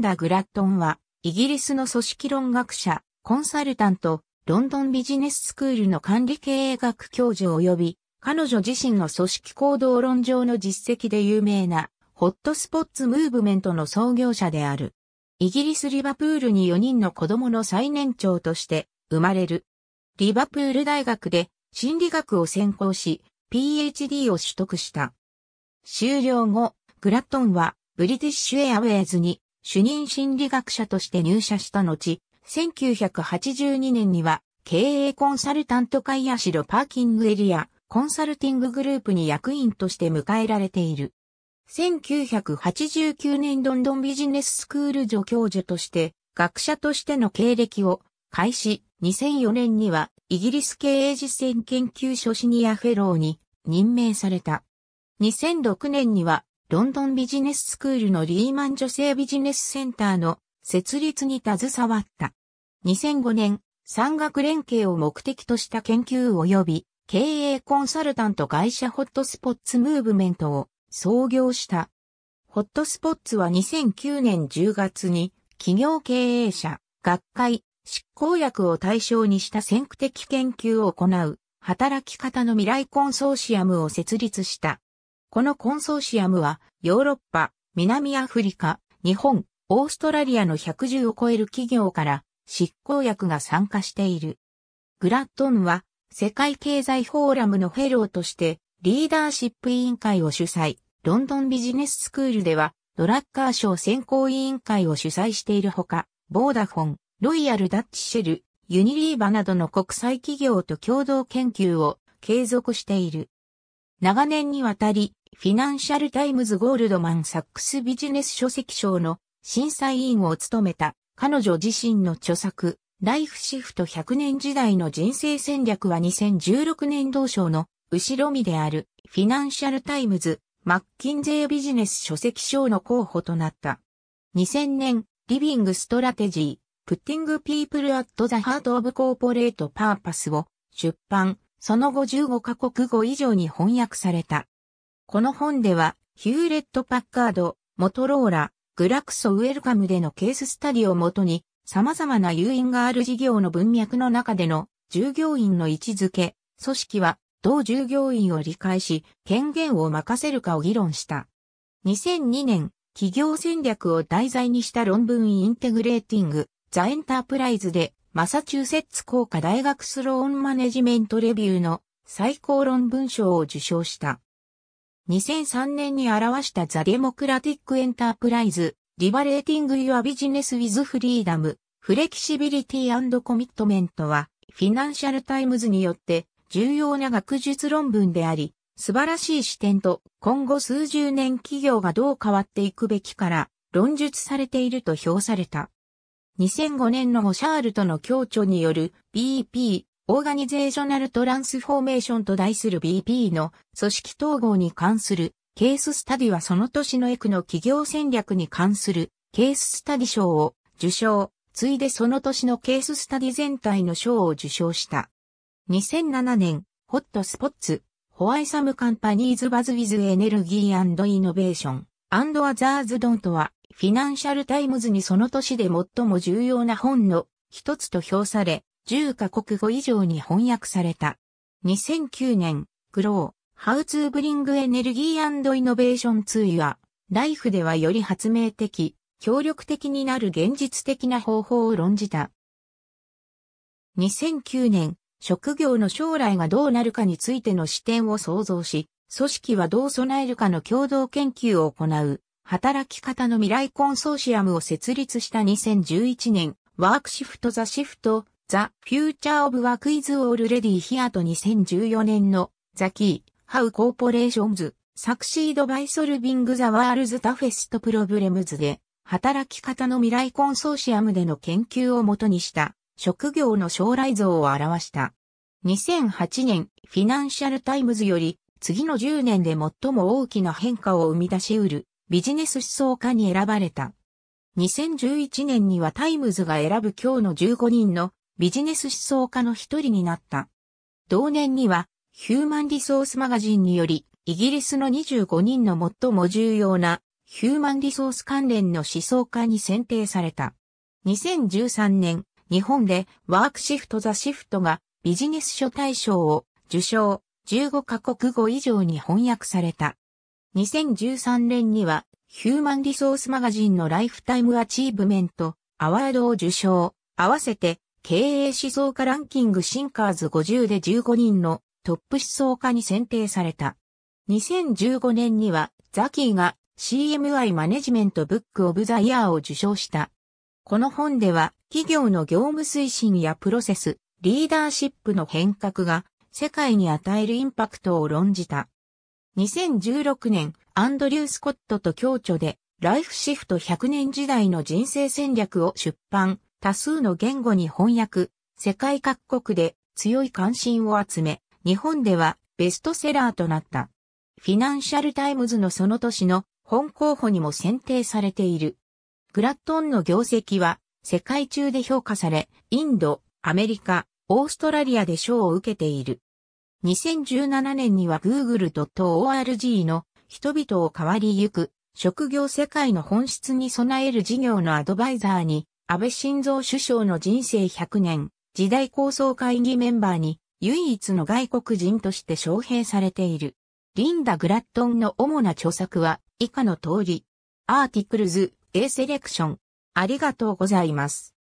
ダ・グラットンは、イギリスの組織論学者、コンサルタント、ロンドンビジネススクールの管理経営学教授及び、彼女自身の組織行動論上の実績で有名な、ホットスポッツムーブメントの創業者である。イギリス・リバプールに4人の子供の最年長として生まれる。リバプール大学で心理学を専攻し、PhD を取得した。終了後、グラットンはブリティッシュエアウェイズに主任心理学者として入社した後、1982年には経営コンサルタント会や白パーキングエリア、コンサルティンググループに役員として迎えられている。1989年ロンドンビジネススクール助教授として学者としての経歴を開始、2004年にはイギリス経営実践研究所シニアフェローに任命された。2006年にはロンドンビジネススクールのリーマン女性ビジネスセンターの設立に携わった。2005年、産学連携を目的とした研究及び経営コンサルタント会社ホットスポッツムーブメントを創業した。ホットスポッツは2009年10月に企業経営者、学会、執行役を対象にした先駆的研究を行う働き方の未来コンソーシアムを設立した。このコンソーシアムは、ヨーロッパ、南アフリカ、日本、オーストラリアの110を超える企業から執行役が参加している。グラッドンは世界経済フォーラムのフェローとしてリーダーシップ委員会を主催、ロンドンビジネススクールではドラッカー賞選考委員会を主催しているほか、ボーダフォン、ロイヤル・ダッチ・シェル、ユニリーバなどの国際企業と共同研究を継続している。長年にわたりフィナンシャルタイムズゴールドマンサックスビジネス書籍賞の審査委員を務めた彼女自身の著作、ライフシフト100年時代の人生戦略は2016年同賞の後ろ身であるフィナンシャルタイムズマッキンゼービジネス書籍賞の候補となった。2000年、リビングストラテジー、プッティングピープルアットザハートオブコーポレートパーパスを出版、その後15カ国語以上に翻訳された。この本では、ヒューレット・パッカード、モトローラ、グラクソ・ウェルカムでのケーススタディをもとに、様々な誘引がある事業の文脈の中での従業員の位置づけ、組織は同従業員を理解し、権限を任せるかを議論した。2002年、企業戦略を題材にした論文インテグレーティング、ザ・エンタープライズで、マサチューセッツ工科大学スローンマネジメントレビューの最高論文賞を受賞した。2003年に表したザ・デモクラティック・エンタープライズ、リバレーティング・ユア・ビジネス・ウィズ・フリーダム、フレキシビリティコミットメントは、フィナンシャル・タイムズによって重要な学術論文であり、素晴らしい視点と今後数十年企業がどう変わっていくべきから論述されていると評された。2005年のオシャールとの協調による BP オーガニゼーショナルトランスフォーメーションと題する BP の組織統合に関するケーススタディはその年のエクの企業戦略に関するケーススタディ賞を受賞、ついでその年のケーススタディ全体の賞を受賞した。2007年、ホットスポッツ、ホワイサムカンパニーズバズウィズエネルギーイノベーション、アンドアザーズドンとは、フィナンシャルタイムズにその年で最も重要な本の一つと評され、10カ国語以上に翻訳された。2009年、グロー、How to Bring Energy and Innovation Life ではより発明的、協力的になる現実的な方法を論じた。2009年、職業の将来がどうなるかについての視点を創造し、組織はどう備えるかの共同研究を行う、働き方の未来コンソーシアムを設立した2011年、ワークシフトザシフトザ・フューチャー・オブ・ワーク・イズ・オール・レディ・ヒアと2014年のザ・キー・ハウ・コーポレーションズ・サクシード・バイ・ソルビング・ザ・ワールズ・タフェスト・プロブレムズで働き方の未来コンソーシアムでの研究をもとにした職業の将来像を表した。2008年フィナンシャル・タイムズより次の10年で最も大きな変化を生み出し得るビジネス思想家に選ばれた。2011年にはタイムズが選ぶ今日の15人のビジネス思想家の一人になった。同年には、ヒューマンリソースマガジンにより、イギリスの25人の最も重要なヒューマンリソース関連の思想家に選定された。2013年、日本でワークシフトザシフトがビジネス書大賞を受賞、15カ国語以上に翻訳された。2013年にはヒューマンリソースマガジンのライフタイムアチーブメントアワードを受賞、合わせて経営思想家ランキングシンカーズ50で15人のトップ思想家に選定された。2015年にはザキーが CMI マネジメントブックオブザイヤーを受賞した。この本では企業の業務推進やプロセス、リーダーシップの変革が世界に与えるインパクトを論じた。2016年、アンドリュー・スコットと共著で、ライフシフト100年時代の人生戦略を出版、多数の言語に翻訳、世界各国で強い関心を集め、日本ではベストセラーとなった。フィナンシャルタイムズのその年の本候補にも選定されている。グラットンの業績は世界中で評価され、インド、アメリカ、オーストラリアで賞を受けている。2017年には google.org の人々を変わりゆく職業世界の本質に備える事業のアドバイザーに安倍晋三首相の人生100年、時代構想会議メンバーに唯一の外国人として招聘されている。リンダ・グラットンの主な著作は以下の通り。アーティクルズ、A セレクション。ありがとうございます。